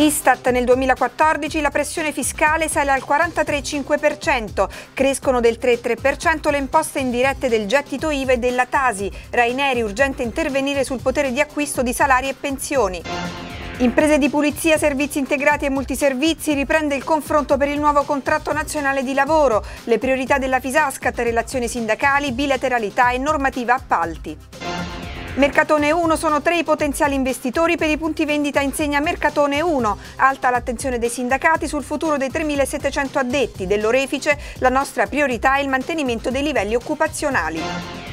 Istat nel 2014 la pressione fiscale sale al 43,5%, crescono del 3,3% le imposte indirette del gettito IVA e della Tasi. Raineri urgente intervenire sul potere di acquisto di salari e pensioni. Imprese di pulizia, servizi integrati e multiservizi riprende il confronto per il nuovo contratto nazionale di lavoro, le priorità della Fisascat, relazioni sindacali, bilateralità e normativa appalti. Mercatone 1 sono tre i potenziali investitori per i punti vendita insegna Mercatone 1. Alta l'attenzione dei sindacati sul futuro dei 3.700 addetti. Dell'orefice la nostra priorità è il mantenimento dei livelli occupazionali.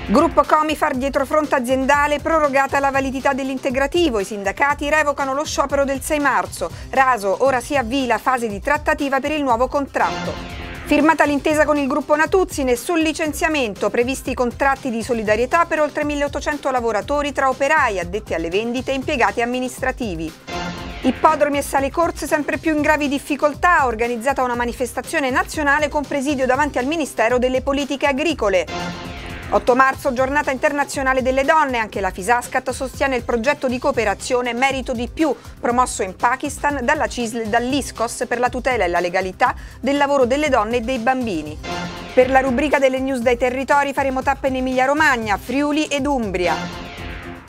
Gruppo Comifar dietro fronte aziendale prorogata la validità dell'integrativo. I sindacati revocano lo sciopero del 6 marzo. Raso ora si avvia la fase di trattativa per il nuovo contratto. Firmata l'intesa con il gruppo Natuzzi, nessun licenziamento, previsti contratti di solidarietà per oltre 1800 lavoratori tra operai, addetti alle vendite e impiegati amministrativi. Ippodromi e sale corse sempre più in gravi difficoltà, organizzata una manifestazione nazionale con presidio davanti al Ministero delle Politiche Agricole. 8 marzo, giornata internazionale delle donne, anche la Fisascat sostiene il progetto di cooperazione Merito di più, promosso in Pakistan dalla CISL e dall'ISCOS per la tutela e la legalità del lavoro delle donne e dei bambini. Per la rubrica delle news dai territori faremo tappe in Emilia-Romagna, Friuli ed Umbria.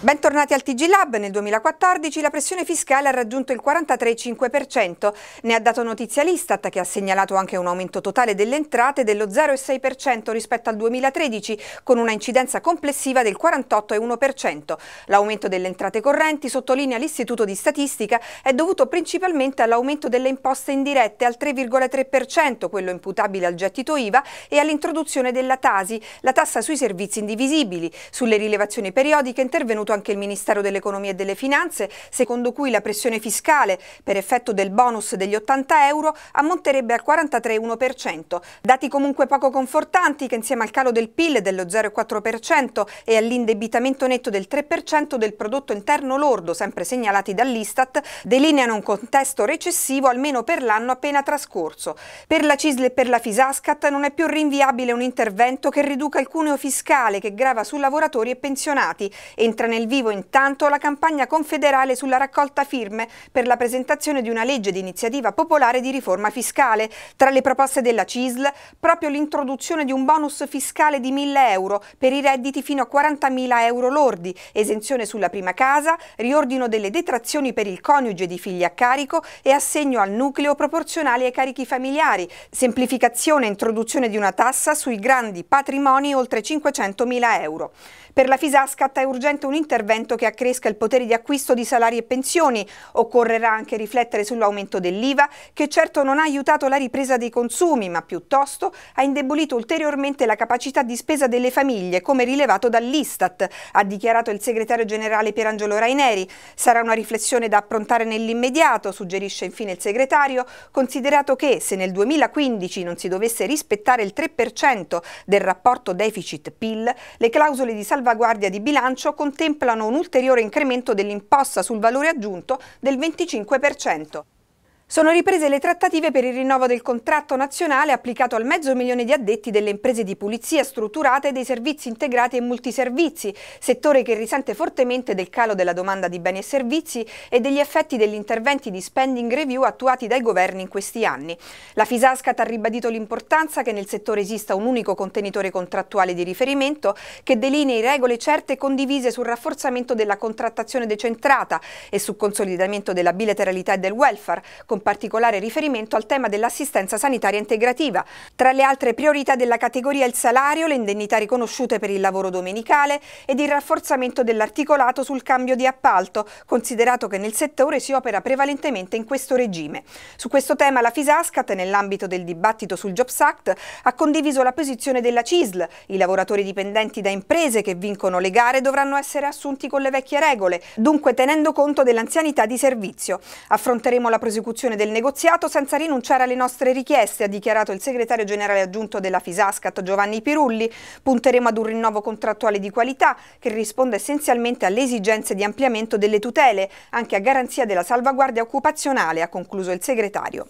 Bentornati al TG Lab, nel 2014 la pressione fiscale ha raggiunto il 43,5%, ne ha dato notizia l'Istat che ha segnalato anche un aumento totale delle entrate dello 0,6% rispetto al 2013 con una incidenza complessiva del 48,1%. L'aumento delle entrate correnti, sottolinea l'Istituto di Statistica, è dovuto principalmente all'aumento delle imposte indirette al 3,3%, quello imputabile al gettito IVA, e all'introduzione della TASI, la tassa sui servizi indivisibili. Sulle rilevazioni periodiche intervenuto intervenuto anche il Ministero dell'Economia e delle Finanze, secondo cui la pressione fiscale per effetto del bonus degli 80 euro ammonterebbe al 43,1%. Dati comunque poco confortanti che insieme al calo del PIL dello 0,4% e all'indebitamento netto del 3% del prodotto interno lordo, sempre segnalati dall'Istat, delineano un contesto recessivo almeno per l'anno appena trascorso. Per la CISL e per la Fisascat non è più rinviabile un intervento che riduca il cuneo fiscale che grava su lavoratori e pensionati. Entra nel nel vivo intanto la campagna confederale sulla raccolta firme per la presentazione di una legge di iniziativa popolare di riforma fiscale. Tra le proposte della CISL proprio l'introduzione di un bonus fiscale di 1000 euro per i redditi fino a 40.000 euro lordi, esenzione sulla prima casa, riordino delle detrazioni per il coniuge di figli a carico e assegno al nucleo proporzionale ai carichi familiari, semplificazione e introduzione di una tassa sui grandi patrimoni oltre 500.000 euro. Per la Fisascat è urgente un intervento che accresca il potere di acquisto di salari e pensioni. Occorrerà anche riflettere sull'aumento dell'IVA, che certo non ha aiutato la ripresa dei consumi, ma piuttosto ha indebolito ulteriormente la capacità di spesa delle famiglie, come rilevato dall'Istat, ha dichiarato il segretario generale Pierangelo Raineri. Sarà una riflessione da approntare nell'immediato, suggerisce infine il segretario, considerato che se nel 2015 non si dovesse rispettare il 3% del rapporto deficit-PIL, le clausole di salvaguardia di bilancio contemplano contemplano un ulteriore incremento dell'imposta sul valore aggiunto del 25%. Sono riprese le trattative per il rinnovo del contratto nazionale applicato al mezzo milione di addetti delle imprese di pulizia strutturate e dei servizi integrati e multiservizi, settore che risente fortemente del calo della domanda di beni e servizi e degli effetti degli interventi di spending review attuati dai governi in questi anni. La Fisascat ha ribadito l'importanza che nel settore esista un unico contenitore contrattuale di riferimento che delinei regole certe e condivise sul rafforzamento della contrattazione decentrata e sul consolidamento della bilateralità e del welfare, con particolare riferimento al tema dell'assistenza sanitaria integrativa. Tra le altre priorità della categoria il salario, le indennità riconosciute per il lavoro domenicale ed il rafforzamento dell'articolato sul cambio di appalto, considerato che nel settore si opera prevalentemente in questo regime. Su questo tema la Fisascat, nell'ambito del dibattito sul Jobs Act, ha condiviso la posizione della CISL. I lavoratori dipendenti da imprese che vincono le gare dovranno essere assunti con le vecchie regole, dunque tenendo conto dell'anzianità di servizio. Affronteremo la prosecuzione continuazione del negoziato senza rinunciare alle nostre richieste, ha dichiarato il segretario generale aggiunto della Fisascat Giovanni Pirulli. Punteremo ad un rinnovo contrattuale di qualità che risponda essenzialmente alle esigenze di ampliamento delle tutele, anche a garanzia della salvaguardia occupazionale, ha concluso il segretario.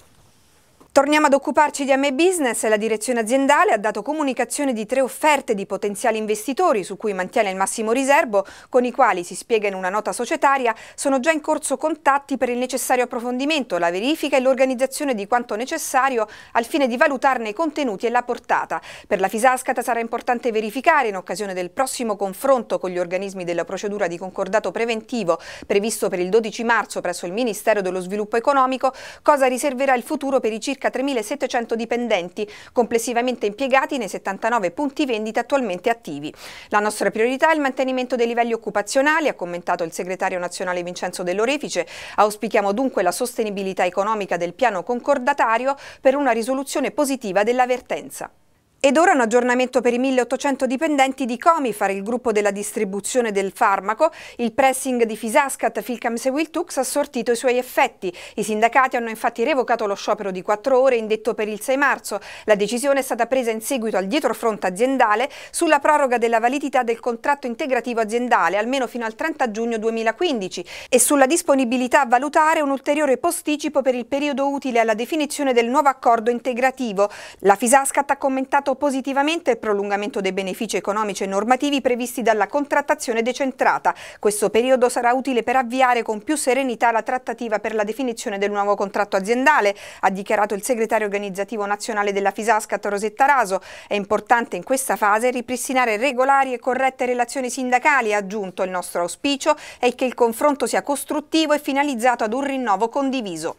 Torniamo ad occuparci di AM Business. La direzione aziendale ha dato comunicazione di tre offerte di potenziali investitori su cui mantiene il massimo riservo, con i quali, si spiega in una nota societaria, sono già in corso contatti per il necessario approfondimento, la verifica e l'organizzazione di quanto necessario al fine di valutarne i contenuti e la portata. Per la Fisascata sarà importante verificare, in occasione del prossimo confronto con gli organismi della procedura di concordato preventivo previsto per il 12 marzo presso il Ministero dello Sviluppo Economico, cosa riserverà il futuro per i circa circa 3.700 dipendenti, complessivamente impiegati nei 79 punti vendita attualmente attivi. La nostra priorità è il mantenimento dei livelli occupazionali, ha commentato il segretario nazionale Vincenzo Dell'Orefice. Auspichiamo dunque la sostenibilità economica del piano concordatario per una risoluzione positiva dell'avvertenza. Ed ora un aggiornamento per i 1800 dipendenti di Comifar, il gruppo della distribuzione del farmaco. Il pressing di Fisascat, Filcams e ha sortito i suoi effetti. I sindacati hanno infatti revocato lo sciopero di 4 ore indetto per il 6 marzo. La decisione è stata presa in seguito al dietrofront aziendale sulla proroga della validità del contratto integrativo aziendale almeno fino al 30 giugno 2015 e sulla disponibilità a valutare un ulteriore posticipo per il periodo utile alla definizione del nuovo accordo integrativo. La Fisascat ha commentato valutato positivamente il prolungamento dei benefici economici e normativi previsti dalla contrattazione decentrata. Questo periodo sarà utile per avviare con più serenità la trattativa per la definizione del nuovo contratto aziendale, ha dichiarato il segretario organizzativo nazionale della Fisascat Rosetta Raso. È importante in questa fase ripristinare regolari e corrette relazioni sindacali, ha aggiunto il nostro auspicio, è che il confronto sia costruttivo e finalizzato ad un rinnovo condiviso.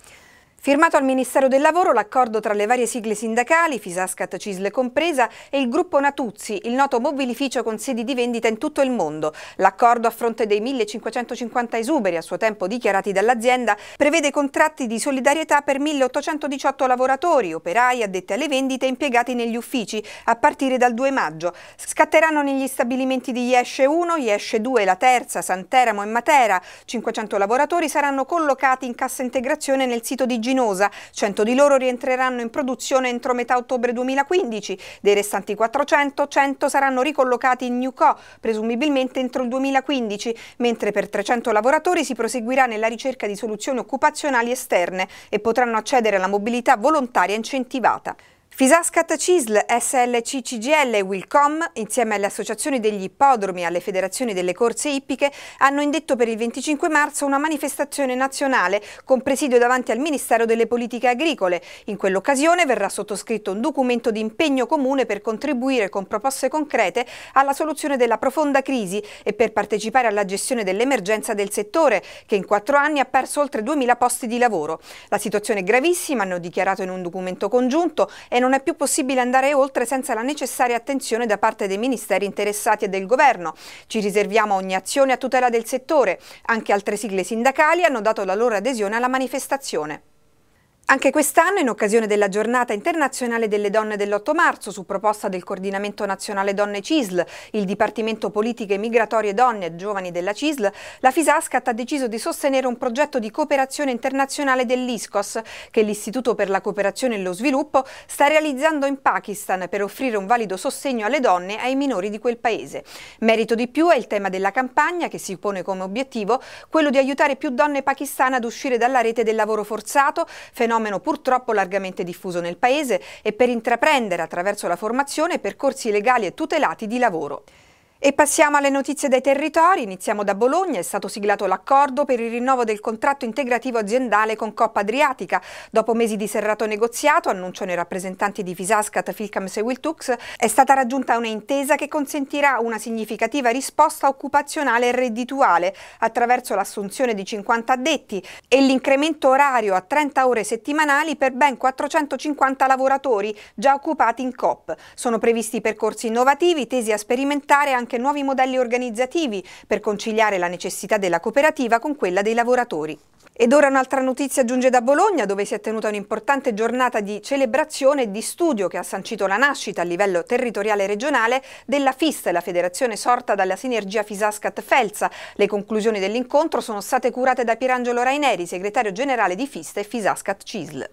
Firmato al Ministero del Lavoro l'accordo tra le varie sigle sindacali, Fisascat Cisle compresa, e il gruppo Natuzzi, il noto mobilificio con sedi di vendita in tutto il mondo. L'accordo a fronte dei 1550 esuberi a suo tempo dichiarati dall'azienda prevede contratti di solidarietà per 1818 lavoratori, operai, addetti alle vendite e impiegati negli uffici a partire dal 2 maggio. Scatteranno negli stabilimenti di Iesce 1, Iesce 2, La Terza, Santeramo e Matera. 500 lavoratori saranno collocati in cassa integrazione nel sito di Gioia farraginosa. 100 di loro rientreranno in produzione entro metà ottobre 2015. Dei restanti 400, 100 saranno ricollocati in Newco, presumibilmente entro il 2015, mentre per 300 lavoratori si proseguirà nella ricerca di soluzioni occupazionali esterne e potranno accedere alla mobilità volontaria incentivata. Fisascat Cisl, SLC CGL e Wilcom, insieme alle associazioni degli ippodromi e alle federazioni delle corse ippiche, hanno indetto per il 25 marzo una manifestazione nazionale con presidio davanti al Ministero delle Politiche Agricole. In quell'occasione verrà sottoscritto un documento di impegno comune per contribuire con proposte concrete alla soluzione della profonda crisi e per partecipare alla gestione dell'emergenza del settore, che in quattro anni ha perso oltre 2.000 posti di lavoro. La situazione è gravissima, hanno dichiarato in un documento congiunto, e non non è più possibile andare oltre senza la necessaria attenzione da parte dei ministeri interessati e del governo. Ci riserviamo ogni azione a tutela del settore. Anche altre sigle sindacali hanno dato la loro adesione alla manifestazione. Anche quest'anno, in occasione della giornata internazionale delle donne dell'8 marzo, su proposta del Coordinamento Nazionale Donne CISL, il Dipartimento Politiche Migratorie Donne e Giovani della CISL, la FISASCAT ha deciso di sostenere un progetto di cooperazione internazionale dell'ISCOS, che l'Istituto per la Cooperazione e lo Sviluppo sta realizzando in Pakistan per offrire un valido sostegno alle donne e ai minori di quel paese. Merito di più è il tema della campagna, che si pone come obiettivo quello di aiutare più donne pakistane ad uscire dalla rete del lavoro forzato, fenomeno fenomeno purtroppo largamente diffuso nel Paese e per intraprendere attraverso la formazione percorsi legali e tutelati di lavoro. E passiamo alle notizie dai territori, iniziamo da Bologna, è stato siglato l'accordo per il rinnovo del contratto integrativo aziendale con Coppa Adriatica. Dopo mesi di serrato negoziato, annunciano i rappresentanti di Fisascat, Filcams e Wiltux, è stata raggiunta un'intesa che consentirà una significativa risposta occupazionale e reddituale attraverso l'assunzione di 50 addetti e l'incremento orario a 30 ore settimanali per ben 450 lavoratori già occupati in COP. Sono previsti percorsi innovativi tesi a sperimentare anche anche nuovi modelli organizzativi per conciliare la necessità della cooperativa con quella dei lavoratori. Ed ora un'altra notizia giunge da Bologna, dove si è tenuta un'importante giornata di celebrazione e di studio che ha sancito la nascita a livello territoriale e regionale della FIS, la federazione sorta dalla sinergia Fisascat-Felsa. Le conclusioni dell'incontro sono state curate da Pierangelo Raineri, segretario generale di FIST e Fisascat-Cisl.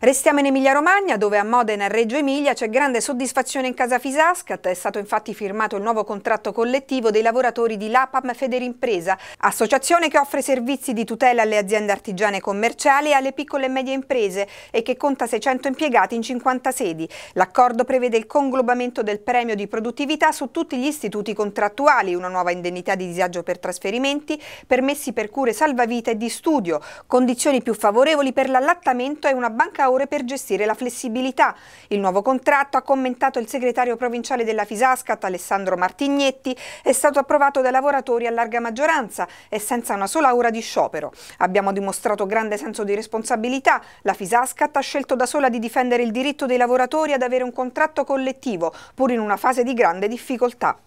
Restiamo in Emilia-Romagna, dove a Modena e Reggio Emilia c'è grande soddisfazione in casa Fisascat. È stato infatti firmato il nuovo contratto collettivo dei lavoratori di Lapam Federimpresa, associazione che offre servizi di tutela alle aziende artigiane commerciali e alle piccole e medie imprese e che conta 600 impiegati in 50 sedi. L'accordo prevede il conglobamento del premio di produttività su tutti gli istituti contrattuali, una nuova indennità di disagio per trasferimenti, permessi per cure salvavita e di studio, condizioni più favorevoli per l'allattamento e una banca 40 ore per gestire la flessibilità. Il nuovo contratto, ha commentato il segretario provinciale della Fisascat Alessandro Martignetti, è stato approvato dai lavoratori a larga maggioranza e senza una sola ora di sciopero. Abbiamo dimostrato grande senso di responsabilità. La Fisascat ha scelto da sola di difendere il diritto dei lavoratori ad avere un contratto collettivo, pur in una fase di grande difficoltà.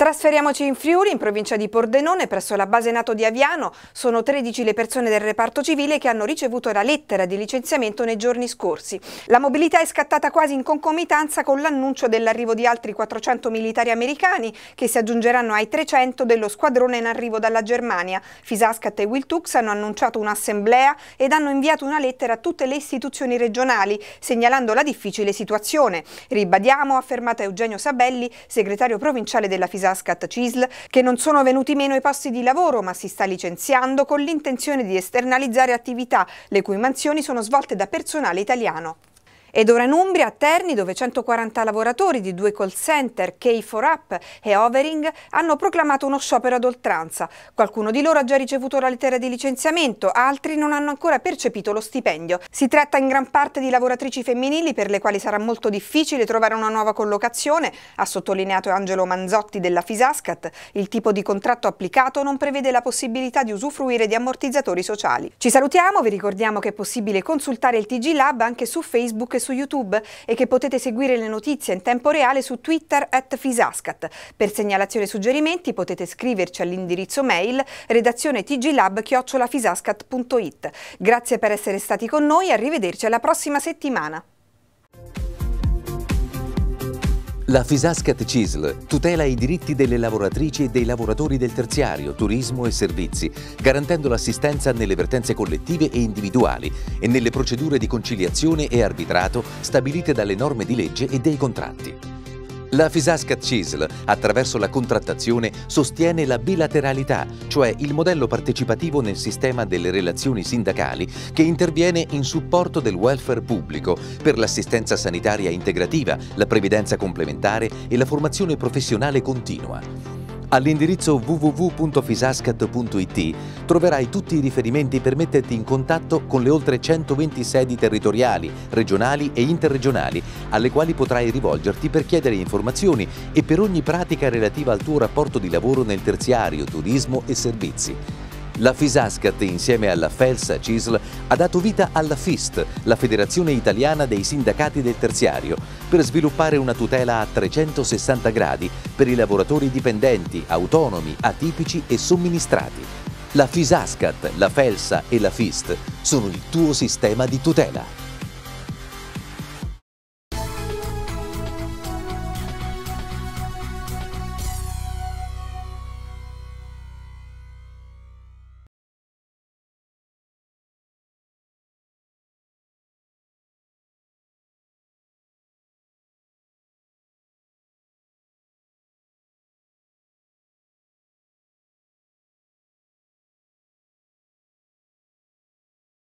Trasferiamoci in Friuli, in provincia di Pordenone, presso la base NATO di Aviano. Sono 13 le persone del reparto civile che hanno ricevuto la lettera di licenziamento nei giorni scorsi. La mobilità è scattata quasi in concomitanza con l'annuncio dell'arrivo di altri 400 militari americani che si aggiungeranno ai 300 dello squadrone in arrivo dalla Germania. Fisascat e Wiltux hanno annunciato un'assemblea ed hanno inviato una lettera a tutte le istituzioni regionali, segnalando la difficile situazione. Ribadiamo, ha affermato Eugenio Sabelli, segretario provinciale della Fisascat Gascat CISL che non sono venuti meno i posti di lavoro ma si sta licenziando con l'intenzione di esternalizzare attività le cui mansioni sono svolte da personale italiano. Ed ora in Umbria, a Terni, dove 140 lavoratori di due call center, K4Up e Overing, hanno proclamato uno sciopero ad oltranza. Qualcuno di loro ha già ricevuto la lettera di licenziamento, altri non hanno ancora percepito lo stipendio. Si tratta in gran parte di lavoratrici femminili per le quali sarà molto difficile trovare una nuova collocazione, ha sottolineato Angelo Manzotti della Fisascat. Il tipo di contratto applicato non prevede la possibilità di usufruire di ammortizzatori sociali. Ci salutiamo, vi ricordiamo che è possibile consultare il TG Lab anche su Facebook e su YouTube e che potete seguire le notizie in tempo reale su Twitter at Fisascat. Per segnalazioni e suggerimenti potete scriverci all'indirizzo mail redazione tglab.fisascat.it. Grazie per essere stati con noi, e arrivederci alla prossima settimana. La Fisascat CISL tutela i diritti delle lavoratrici e dei lavoratori del terziario, turismo e servizi, garantendo l'assistenza nelle vertenze collettive e individuali e nelle procedure di conciliazione e arbitrato stabilite dalle norme di legge e dei contratti. La Fisasca CISL, attraverso la contrattazione, sostiene la bilateralità, cioè il modello partecipativo nel sistema delle relazioni sindacali che interviene in supporto del welfare pubblico per l'assistenza sanitaria integrativa, la previdenza complementare e la formazione professionale continua. All'indirizzo www.fisascat.it troverai tutti i riferimenti per metterti in contatto con le oltre 120 sedi territoriali, regionali e interregionali, alle quali potrai rivolgerti per chiedere informazioni e per ogni pratica relativa al tuo rapporto di lavoro nel terziario, turismo e servizi. La Fisascat, insieme alla Felsa CISL, ha dato vita alla FIST, la Federazione Italiana dei Sindacati del Terziario, per sviluppare una tutela a 360 gradi per i lavoratori dipendenti, autonomi, atipici e somministrati. La Fisascat, la Felsa e la FIST sono il tuo sistema di tutela.